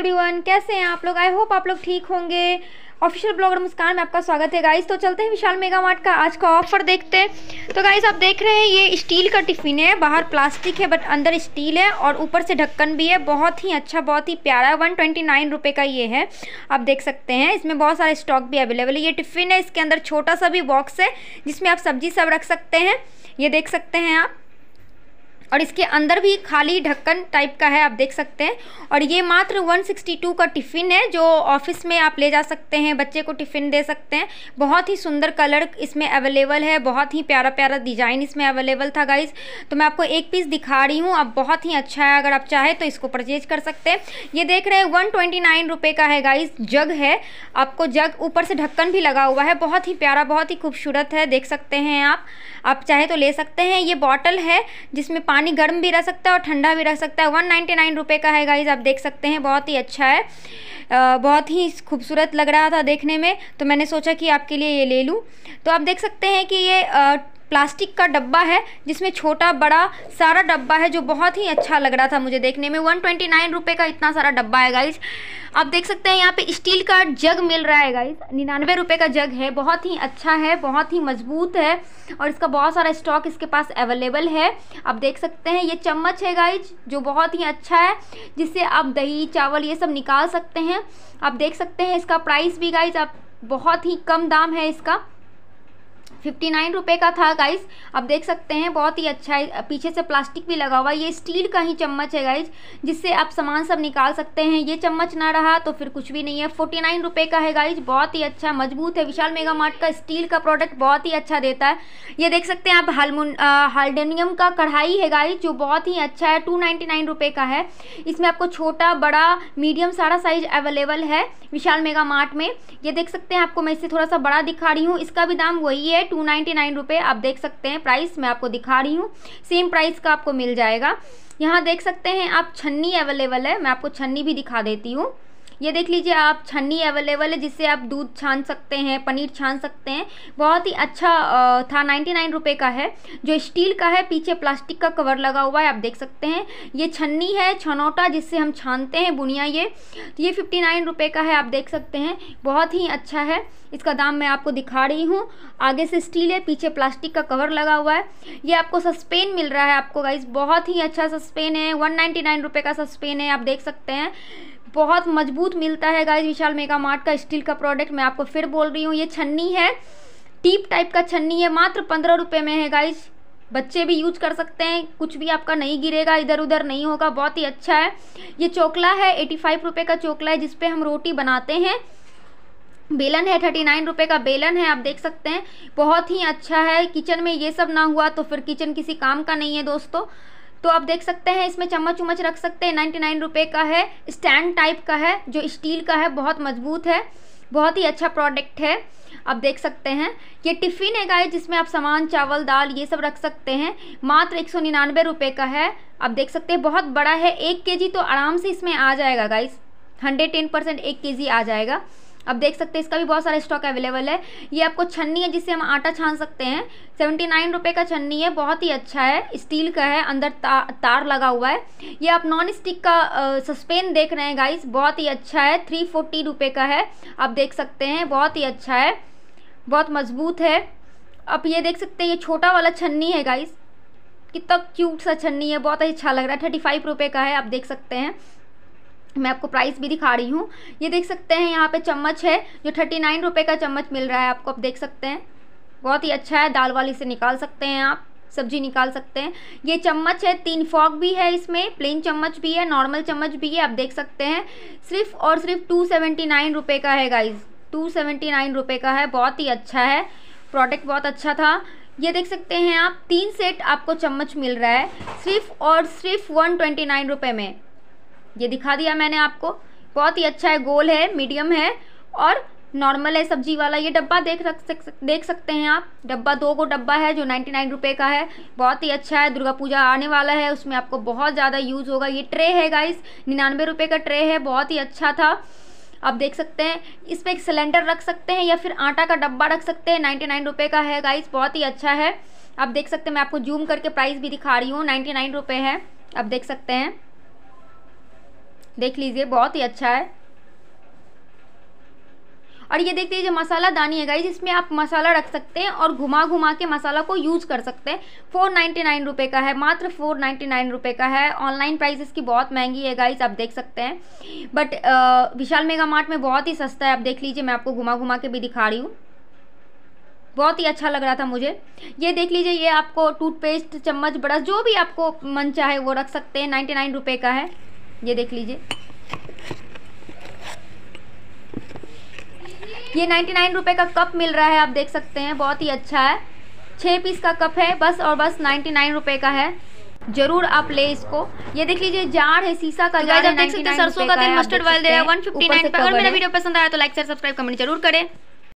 everyone कैसे हैं आप लोग आई होप आप लोग ठीक होंगे ऑफिशियल ब्लॉगर मुस्कान में आपका स्वागत है गाइस तो चलते हैं विशाल मेगा मार्ट का आज का ऑफर देखते हैं तो गाइस आप देख रहे हैं ये स्टील का टिफ़िन है बाहर प्लास्टिक है बट अंदर स्टील है और ऊपर से ढक्कन भी है बहुत ही अच्छा बहुत ही प्यारा वन ट्वेंटी नाइन रुपये का ये है आप देख सकते हैं इसमें बहुत सारे स्टॉक भी अवेलेबल है ये टिफ़िन है इसके अंदर छोटा सा भी बॉक्स है जिसमें आप सब्जी सब रख सकते हैं ये देख सकते हैं आप और इसके अंदर भी खाली ढक्कन टाइप का है आप देख सकते हैं और ये मात्र 162 का टिफ़िन है जो ऑफिस में आप ले जा सकते हैं बच्चे को टिफ़िन दे सकते हैं बहुत ही सुंदर कलर इसमें अवेलेबल है बहुत ही प्यारा प्यारा डिज़ाइन इसमें अवेलेबल था गाइज तो मैं आपको एक पीस दिखा रही हूँ अब बहुत ही अच्छा है अगर आप चाहें तो इसको परचेज कर सकते हैं ये देख रहे हैं वन ट्वेंटी का है गाइज जग है आपको जग ऊपर से ढक्कन भी लगा हुआ है बहुत ही प्यारा बहुत ही खूबसूरत है देख सकते हैं आप आप चाहे तो ले सकते हैं ये बॉटल है जिसमें पानी पानी गर्म भी रह सकता है और ठंडा भी रह सकता है वन नाइन्टी नाइन रुपये का है गाइज आप देख सकते हैं बहुत ही अच्छा है आ, बहुत ही खूबसूरत लग रहा था देखने में तो मैंने सोचा कि आपके लिए ये ले लूँ तो आप देख सकते हैं कि ये आ, प्लास्टिक का डब्बा है जिसमें छोटा बड़ा सारा डब्बा है जो बहुत ही अच्छा लग रहा था मुझे देखने में वन ट्वेंटी नाइन रुपये का इतना सारा डब्बा है गाइज आप देख सकते हैं यहाँ पे स्टील का जग मिल रहा है गाइज निन्यानवे रुपये का जग है बहुत ही अच्छा है बहुत ही मजबूत है और इसका बहुत सारा स्टॉक इसके पास अवेलेबल है आप देख सकते हैं ये चम्मच है गाइज जो बहुत ही अच्छा है जिससे आप दही चावल ये सब निकाल सकते हैं आप देख सकते हैं इसका प्राइस भी गाइज आप बहुत ही कम दाम है इसका फिफ्टी नाइन रुपये का था गाइस आप देख सकते हैं बहुत ही अच्छा है पीछे से प्लास्टिक भी लगा हुआ है ये स्टील का ही चम्मच है गाइस जिससे आप सामान सब निकाल सकते हैं ये चम्मच ना रहा तो फिर कुछ भी नहीं है फोर्टी नाइन रुपये का है गाइस बहुत ही अच्छा मजबूत है विशाल मेगा मार्ट का स्टील का प्रोडक्ट बहुत ही अच्छा देता है ये देख सकते हैं आप हारमोन हाल्डेनियम का कढ़ाई है गाइस जो बहुत ही अच्छा है टू नाइन्टी का है इसमें आपको छोटा बड़ा मीडियम सारा साइज अवेलेबल है विशाल मेगा मार्ट में ये देख सकते हैं आपको मैं इससे थोड़ा सा बड़ा दिखा रही हूँ इसका भी दाम वही है टू नाइन्टी आप देख सकते हैं प्राइस मैं आपको दिखा रही हूँ सेम प्राइस का आपको मिल जाएगा यहाँ देख सकते हैं आप छन्नी अवेलेबल है मैं आपको छन्नी भी दिखा देती हूँ ये देख लीजिए आप छन्नी अवेलेबल है जिससे आप दूध छान सकते हैं पनीर छान सकते हैं बहुत ही अच्छा था नाइन्टी नाइन रुपये का है जो स्टील का है पीछे प्लास्टिक का कवर लगा हुआ है आप देख सकते हैं ये छन्नी है छनौटा जिससे हम छानते हैं बुनिया ये तो ये फिफ्टी नाइन रुपये का है आप देख सकते हैं बहुत ही अच्छा है इसका दाम मैं आपको दिखा रही हूँ आगे से स्टील है पीछे प्लास्टिक का कवर लगा हुआ है ये आपको सस्पेन मिल रहा है आपको गाइस बहुत ही अच्छा सस्पेन है वन नाइन्टी नाइन रुपये का सस्पेन है आप देख सकते हैं बहुत मजबूत मिलता है गाइज विशाल मेगा मार्ट का स्टील का प्रोडक्ट मैं आपको फिर बोल रही हूँ ये छन्नी है टीप टाइप का छन्नी है मात्र पंद्रह रुपये में है गाइज बच्चे भी यूज कर सकते हैं कुछ भी आपका नहीं गिरेगा इधर उधर नहीं होगा बहुत ही अच्छा है ये चोकला है एटी फाइव रुपये का चोकला है जिसपे हम रोटी बनाते हैं बेलन है थर्टी नाइन रुपये का बेलन है आप देख सकते हैं बहुत ही अच्छा है किचन में ये सब ना हुआ तो फिर किचन किसी काम का नहीं है दोस्तों तो आप देख सकते हैं इसमें चम्मच उम्मच रख सकते हैं नाइन्टी नाइन रुपये का है स्टैंड टाइप का है जो स्टील का है बहुत मजबूत है बहुत ही अच्छा प्रोडक्ट है आप देख सकते हैं ये टिफ़िन है गाय जिसमें आप सामान चावल दाल ये सब रख सकते हैं मात्र एक सौ निन्यानवे रुपये का है आप देख सकते हैं बहुत बड़ा है एक के तो आराम से इसमें आ जाएगा गाइस हंड्रेड टेन परसेंट एक के जी आ जाएगा अब देख सकते हैं इसका भी बहुत सारा स्टॉक अवेलेबल है ये आपको छन्नी है जिससे हम आटा छान सकते हैं सेवेंटी नाइन रुपये का छन्नी है बहुत ही अच्छा है स्टील का है अंदर ता, तार लगा हुआ है ये आप नॉन स्टिक का सस्पेन देख रहे हैं गाइस बहुत ही अच्छा है थ्री फोर्टी रुपये का है आप देख सकते हैं बहुत ही अच्छा है बहुत मजबूत है आप ये देख सकते हैं ये छोटा वाला छन्नी है गाइस कितना क्यूट सा छन्नी है बहुत अच्छा लग रहा है थर्टी फाइव रुपये का है आप देख सकते हैं मैं आपको प्राइस भी दिखा रही हूँ ये देख सकते हैं यहाँ पे चम्मच है जो थर्टी नाइन रुपये का चम्मच मिल रहा है आपको आप देख सकते हैं बहुत ही अच्छा है दाल वाली से निकाल सकते हैं आप सब्जी निकाल सकते हैं ये चम्मच है तीन फॉक भी है इसमें प्लेन चम्मच भी है नॉर्मल चम्मच भी है आप देख सकते हैं सिर्फ और सिर्फ टू सेवेंटी नाइन रुपये का है गाइज टू सेवेंटी नाइन रुपये का है बहुत ही अच्छा है प्रोडक्ट बहुत अच्छा था ये देख सकते हैं आप तीन सेट आपको चम्मच मिल रहा है सिर्फ और सिर्फ वन ट्वेंटी नाइन रुपये में ये दिखा दिया मैंने आपको बहुत ही अच्छा है गोल है मीडियम है और नॉर्मल है सब्जी वाला ये डब्बा देख रख सक, देख सकते हैं आप डब्बा दो को डब्बा है जो नाइन्टी नाइन रुपये का है बहुत ही अच्छा है दुर्गा पूजा आने वाला है उसमें आपको बहुत ज़्यादा यूज़ होगा ये ट्रे है गाइस निन्यानवे रुपये का ट्रे है बहुत ही अच्छा था आप देख सकते हैं इस पर एक सिलेंडर रख सकते हैं या फिर आटा का डब्बा रख सकते हैं नाइन्टी नाइन रुपये का है गाइस बहुत ही अच्छा है आप देख सकते हैं मैं आपको जूम करके प्राइस भी दिखा रही हूँ नाइन्टी नाइन रुपये है आप देख सकते हैं देख लीजिए बहुत ही अच्छा है और ये देखते हैं जो मसाला दानी है गाइज इसमें आप मसाला रख सकते हैं और घुमा घुमा के मसाला को यूज कर सकते हैं फोर नाइन्टी नाइन रुपये का है मात्र फोर नाइन्टी नाइन रुपये का है ऑनलाइन प्राइस इसकी बहुत महंगी है गाइज आप देख सकते हैं बट विशाल मेगा मार्ट में बहुत ही सस्ता है आप देख लीजिए मैं आपको घुमा घुमा के भी दिखा रही हूँ बहुत ही अच्छा लग रहा था मुझे ये देख लीजिए ये आपको टूथपेस्ट चम्मच ब्रश जो भी आपको मन चाहे वो रख सकते हैं नाइन्टी नाइन रुपये का है ये देख लीजिए ये नाइन्टी नाइन रुपये का कप मिल रहा है आप देख सकते हैं बहुत ही अच्छा है छः पीस का कप है बस और बस नाइन्टी नाइन रुपये का है जरूर आप ले इसको ये देख लीजिए जार है सीसा का तो जार है, सरसों का तेल मस्टर्ड ऑयल दे रहा है वन फिफ्टी नाइन पर अगर मेरा वीडियो पसंद आया तो लाइक शेयर सब्सक्राइब कमेंट जरूर करें